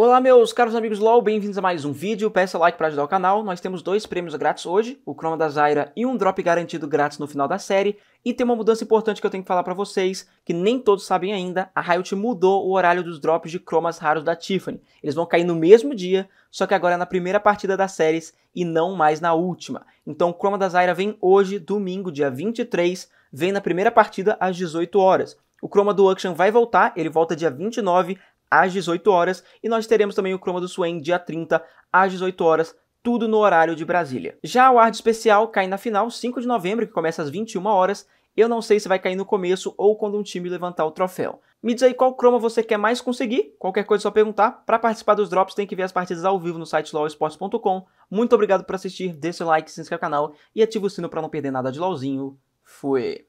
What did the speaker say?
Olá meus caros amigos LoL, bem-vindos a mais um vídeo, peça like para ajudar o canal, nós temos dois prêmios grátis hoje, o Chroma da Zyra e um drop garantido grátis no final da série, e tem uma mudança importante que eu tenho que falar para vocês, que nem todos sabem ainda, a Riot mudou o horário dos drops de cromas raros da Tiffany, eles vão cair no mesmo dia, só que agora é na primeira partida das séries e não mais na última, então o Chroma da Zyra vem hoje, domingo, dia 23, vem na primeira partida às 18 horas. O Chroma do Action vai voltar, ele volta dia 29 às 18 horas e nós teremos também o Chroma do Swain dia 30 às 18 horas tudo no horário de Brasília. Já o Arte Especial cai na final, 5 de novembro, que começa às 21 horas. Eu não sei se vai cair no começo ou quando um time levantar o troféu. Me diz aí qual croma você quer mais conseguir. Qualquer coisa é só perguntar. Para participar dos drops, tem que ver as partidas ao vivo no site lowesports.com. Muito obrigado por assistir, deixa seu like, se inscreve no canal e ativa o sino para não perder nada de LOLzinho. Fui!